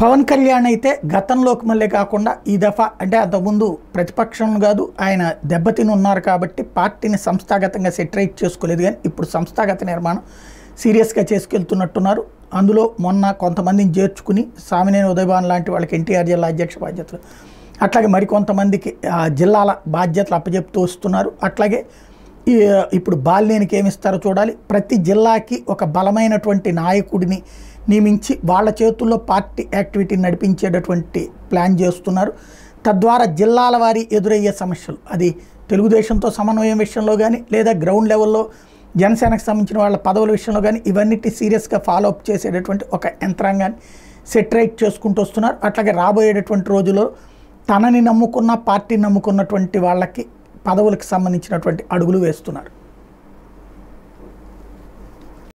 పవన్ కళ్యాణ్ అయితే గతంలోకి మళ్ళీ కాకుండా ఈ దఫా అంటే అంతకుముందు ప్రతిపక్షం కాదు ఆయన దెబ్బతిని ఉన్నారు కాబట్టి పార్టీని సంస్థాగతంగా సెటరైట్ చేసుకోలేదు కానీ ఇప్పుడు సంస్థాగత నిర్మాణం సీరియస్గా చేసుకెళ్తున్నట్టున్నారు అందులో మొన్న కొంతమందిని చేర్చుకుని సామినేని ఉదయభాన్ లాంటి వాళ్ళకి ఎన్టీఆర్ జిల్లా అధ్యక్ష బాధ్యతలు అట్లాగే మరికొంతమందికి జిల్లాల బాధ్యతలు అప్పజెప్తూ వస్తున్నారు అట్లాగే ఇప్పుడు బాలినేనికి ఏమిస్తారో చూడాలి ప్రతి జిల్లాకి ఒక బలమైనటువంటి నాయకుడిని నియమించి వాళ్ళ చేతుల్లో పార్టీ యాక్టివిటీ నడిపించేటటువంటి ప్లాన్ చేస్తున్నారు తద్వారా జిల్లాల వారి ఎదురయ్యే సమస్యలు అది తెలుగుదేశంతో సమన్వయం విషయంలో కానీ లేదా గ్రౌండ్ లెవెల్లో జనసేనకు సంబంధించిన వాళ్ళ పదవుల విషయంలో కానీ ఇవన్నిటి సీరియస్గా ఫాలో అప్ చేసేటటువంటి ఒక యంత్రాంగాన్ని సెటరైట్ చేసుకుంటూ వస్తున్నారు అట్లాగే రాబోయేటటువంటి రోజుల్లో తనని నమ్ముకున్న పార్టీని నమ్ముకున్నటువంటి వాళ్ళకి పదవులకు సంబంధించినటువంటి అడుగులు వేస్తున్నారు